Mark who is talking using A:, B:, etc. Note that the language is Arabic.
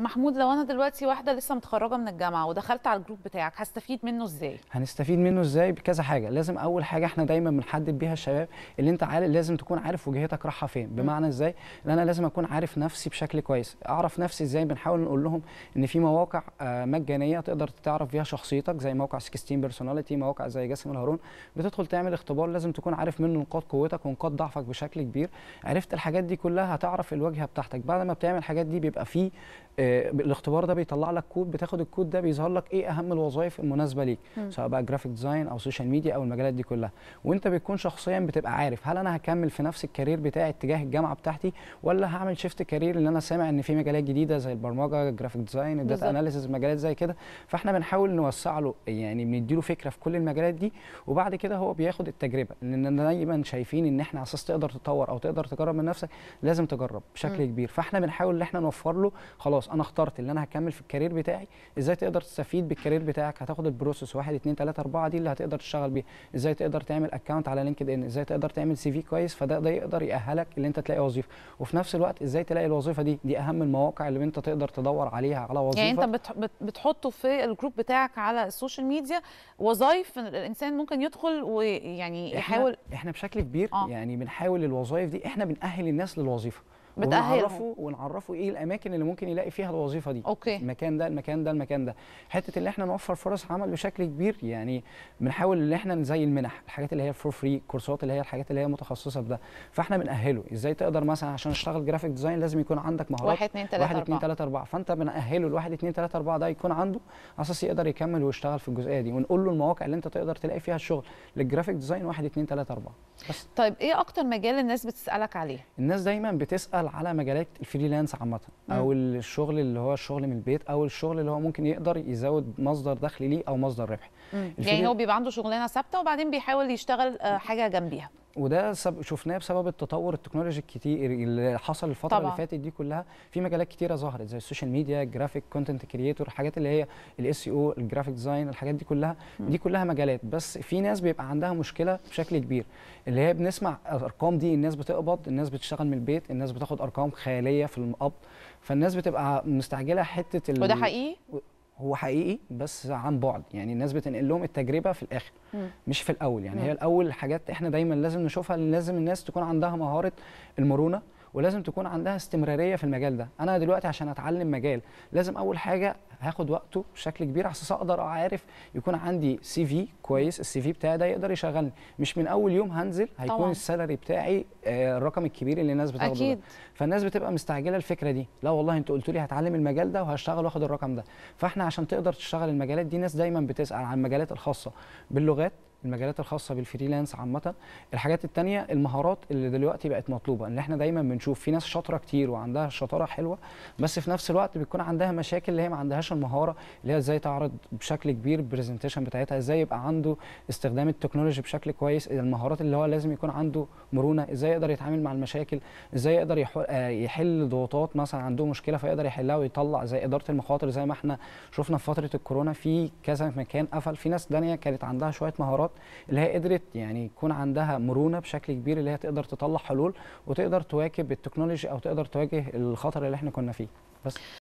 A: محمود لو انا دلوقتي واحده لسه متخرجه من الجامعه ودخلت على الجروب بتاعك هستفيد منه ازاي هنستفيد منه ازاي بكذا حاجه لازم اول حاجه احنا دايما بنحدد بيها الشباب اللي انت عارف لازم تكون عارف وجهتك رايحه فين بمعنى ازاي ان انا لازم اكون عارف نفسي بشكل كويس اعرف نفسي ازاي بنحاول نقول لهم ان في مواقع آه، مجانيه تقدر تعرف بيها شخصيتك زي موقع 16 بيرسوناليتي مواقع زي جاسم الهارون بتدخل تعمل اختبار لازم تكون عارف منه نقاط قوتك ونقاط ضعفك بشكل كبير عرفت الحاجات دي كلها هتعرف الواجهه بتاعتك بعد ما بتعمل الحاجات دي بيبقى فيه آه، الاختبار ده بيطلع لك كود بتاخد الكود ده بيظهر لك ايه اهم الوظائف المناسبه ليك سواء بقى جرافيك ديزاين او سوشيال ميديا او المجالات دي كلها وانت بتكون شخصيا بتبقى عارف هل انا هكمل في نفس الكارير بتاعي اتجاه الجامعه بتاعتي ولا هعمل شيفت كارير اللي انا سامع ان في مجالات جديده زي البرمجه الجرافيك ديزاين الداتا اناليسيز مجالات زي كده فاحنا بنحاول نوسع له يعني بنديله فكره في كل المجالات دي وبعد كده هو بياخد التجربه لان دايما شايفين ان احنا على اساس تقدر تطور او تقدر تجرب من نفسك لازم تجرب بشكل م. كبير فاحنا بنحاول ان احنا نوفر له خلاص انا انا اخترت اللي انا هكمل في الكارير بتاعي ازاي تقدر تستفيد بالكارير بتاعك هتاخد البروسس 1 2 3 4 دي اللي هتقدر تشتغل بيها ازاي تقدر تعمل اكونت على لينكد ان ازاي تقدر تعمل سي في كويس فده ده يقدر ياهلك ان انت تلاقي وظيفه وفي نفس الوقت ازاي تلاقي الوظيفه دي دي اهم المواقع اللي انت تقدر تدور عليها على وظيفه يعني انت بتحطه في الجروب بتاعك على السوشيال ميديا وظايف الانسان ممكن يدخل ويعني يحاول احنا بشكل كبير آه. يعني بنحاول الوظائف دي احنا بنأهل الناس للوظيفه بتاهله ونعرفه ونعرفه ايه الاماكن اللي ممكن يلاقي فيها الوظيفه دي أوكي. المكان ده المكان ده المكان ده حته اللي احنا نوفر فرص عمل بشكل كبير يعني بنحاول ان احنا زي المنح الحاجات اللي هي فور فري كورسات اللي هي الحاجات اللي هي متخصصه بده فاحنا بناهله ازاي تقدر مثلا عشان تشتغل جرافيك ديزاين لازم يكون عندك مهارات 1 2 3 1 2 3 4 فانت بناهله ال 1 2 3 4 ده يكون عنده على اساس يقدر يكمل ويشتغل في الجزئيه دي ونقول له المواقع اللي انت تقدر تلاقي فيها الشغل للجرافيك ديزاين 1 2 3 4 بس طيب ايه اكتر مجال الناس بتسالك عليه الناس دايما بتسال بيسال على مجالات الفريلانس عامه او الشغل اللي هو الشغل من البيت او الشغل اللي هو ممكن يقدر يزود مصدر دخل ليه او مصدر ربح يعني هو بيبقى عنده شغلانه ثابته وبعدين بيحاول يشتغل آه، حاجه جنبيها وده سب... شفناه بسبب التطور التكنولوجي الكتير اللي حصل الفتره طبعا. اللي فاتت دي كلها في مجالات كتيره ظهرت زي السوشيال ميديا الجرافيك كونتنت كريتور الحاجات اللي هي الاس او الجرافيك ديزاين الحاجات دي كلها م. دي كلها مجالات بس في ناس بيبقى عندها مشكله بشكل كبير اللي هي بنسمع الارقام دي الناس بتقبض الناس بتشتغل من البيت الناس بتاخد ارقام خياليه في القبض فالناس بتبقى مستعجله حته ال... وده حقيقي هو حقيقي بس عن بعد يعني الناس بتنقل لهم التجربه في الاخر مم. مش في الاول يعني مم. هي الاول حاجات احنا دايما لازم نشوفها لازم الناس تكون عندها مهاره المرونه ولازم تكون عندها استمراريه في المجال ده انا دلوقتي عشان اتعلم مجال لازم اول حاجه هاخد وقته بشكل كبير عشان اقدر اعرف يكون عندي سي في كويس السي في بتاعي ده يقدر يشغلني مش من اول يوم هنزل هيكون السالري بتاعي آه، الرقم الكبير اللي الناس بتاخده أكيد. ده. فالناس بتبقى مستعجله الفكره دي لا والله انتوا قلتوا لي هتعلم المجال ده وهشتغل واخد الرقم ده فاحنا عشان تقدر تشتغل المجالات دي ناس دايما بتسال عن المجالات الخاصه باللغات المجالات الخاصه بالفريلانس عامه الحاجات الثانيه المهارات اللي دلوقتي بقت مطلوبه ان احنا دايما بنشوف في ناس شاطره كتير وعندها شطاره حلوه بس في نفس الوقت بيكون عندها مشاكل اللي هي ما عندهاش المهاره اللي هي ازاي تعرض بشكل كبير البرزنتيشن بتاعتها ازاي يبقى عنده استخدام التكنولوجي بشكل كويس المهارات اللي هو لازم يكون عنده مرونه ازاي يقدر يتعامل مع المشاكل ازاي يقدر آه، يحل ضغوطات مثلا عنده مشكله فيقدر يحلها ويطلع زي اداره المخاطر زي ما احنا شفنا في فتره الكورونا في كذا مكان قفل في ناس ثانيه كانت عندها شويه مهارات القرارات اللي هي قدرت يعني يكون عندها مرونه بشكل كبير اللي هي تقدر تطلع حلول وتقدر تواكب التكنولوجي او تقدر تواجه الخطر اللي احنا كنا فيه بس